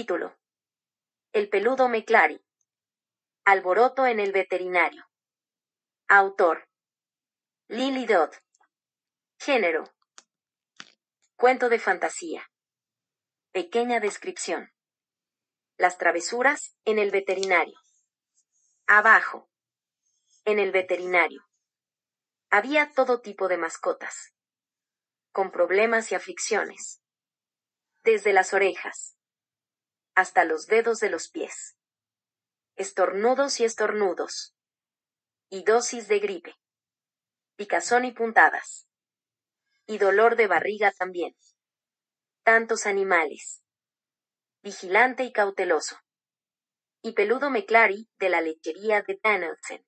Título. El peludo Meclari. Alboroto en el veterinario. Autor. Lily Dodd. Género. Cuento de fantasía. Pequeña descripción. Las travesuras en el veterinario. Abajo. En el veterinario. Había todo tipo de mascotas. Con problemas y aflicciones. Desde las orejas hasta los dedos de los pies. Estornudos y estornudos. Y dosis de gripe. Picazón y puntadas. Y dolor de barriga también. Tantos animales. Vigilante y cauteloso. Y peludo McClary de la lechería de Danelsen.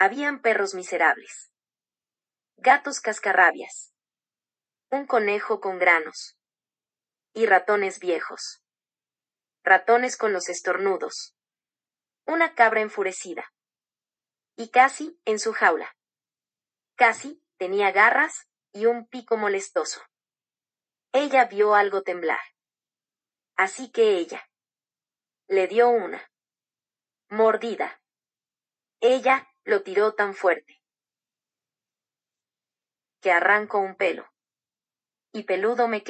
Habían perros miserables. Gatos cascarrabias. Un conejo con granos. Y ratones viejos ratones con los estornudos. Una cabra enfurecida. Y casi, en su jaula. Casi, tenía garras, y un pico molestoso. Ella vio algo temblar. Así que ella. Le dio una. Mordida. Ella lo tiró tan fuerte. Que arrancó un pelo. Y peludo me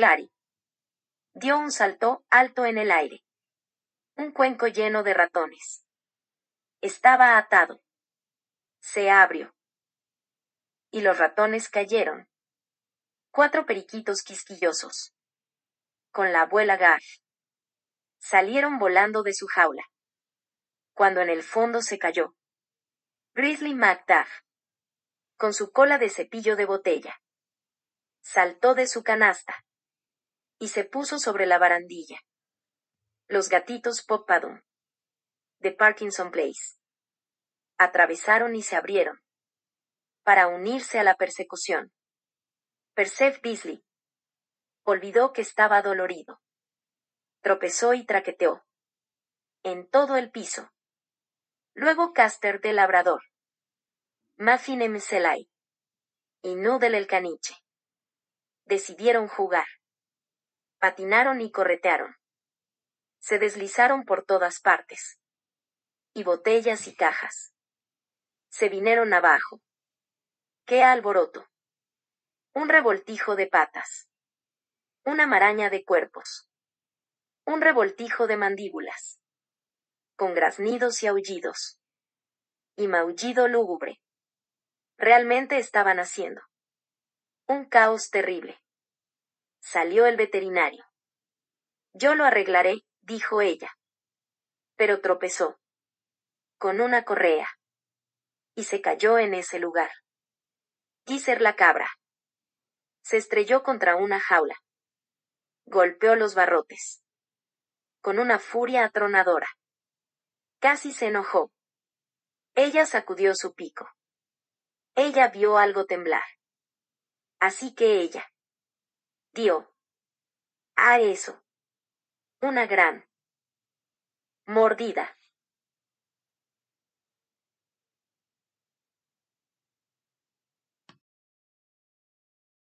Dio un salto alto en el aire un cuenco lleno de ratones. Estaba atado. Se abrió. Y los ratones cayeron. Cuatro periquitos quisquillosos. Con la abuela Gar Salieron volando de su jaula. Cuando en el fondo se cayó. Grizzly MacDuff. Con su cola de cepillo de botella. Saltó de su canasta. Y se puso sobre la barandilla los gatitos Popadum. De Parkinson Place. Atravesaron y se abrieron. Para unirse a la persecución. Persef Beasley. Olvidó que estaba dolorido. Tropezó y traqueteó. En todo el piso. Luego Caster de Labrador. Muffin M. Selay. Y Noodle el Caniche. Decidieron jugar. Patinaron y corretearon se deslizaron por todas partes. Y botellas y cajas. Se vinieron abajo. ¡Qué alboroto! Un revoltijo de patas. Una maraña de cuerpos. Un revoltijo de mandíbulas. Con graznidos y aullidos. Y maullido lúgubre. Realmente estaban haciendo. Un caos terrible. Salió el veterinario. Yo lo arreglaré, dijo ella. Pero tropezó. Con una correa. Y se cayó en ese lugar. ser la cabra. Se estrelló contra una jaula. Golpeó los barrotes. Con una furia atronadora. Casi se enojó. Ella sacudió su pico. Ella vio algo temblar. Así que ella. Dio. A eso una gran mordida.